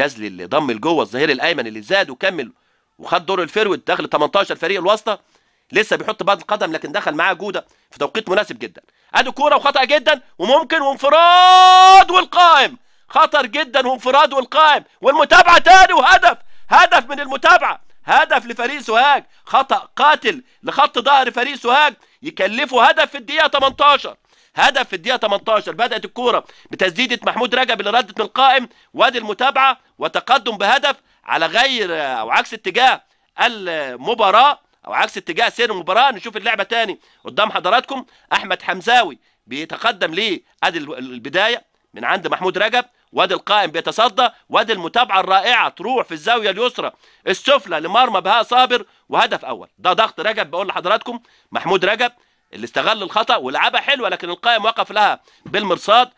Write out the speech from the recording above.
الشاذلي اللي ضم لجوه الظهير الايمن اللي زاد وكمل وخد دور الفيرود دخل 18 فريق الواسطه لسه بيحط بعض القدم لكن دخل معاه جوده في توقيت مناسب جدا ادي كوره وخطا جدا وممكن وانفراد والقائم خطر جدا وانفراد والقائم والمتابعه تاني وهدف هدف من المتابعه هدف لفريق سوهاج خطا قاتل لخط ظهر فريق سوهاج يكلفه هدف في الدقيقه 18 هدف في الدقيقه 18 بدات الكوره بتسديده محمود رجب اللي ردت من القائم وادي المتابعه وتقدم بهدف على غير او عكس اتجاه المباراه او عكس اتجاه سير المباراه نشوف اللعبه تاني قدام حضراتكم احمد حمزاوي بيتقدم ليه ادي البدايه من عند محمود رجب وادي القائم بيتصدى وادي المتابعه الرائعه تروح في الزاويه اليسرى السفلى لمرمى بهاء صابر وهدف اول ده ضغط رجب بقول لحضراتكم محمود رجب اللي استغل الخطا ولعبها حلوه لكن القائم وقف لها بالمرصاد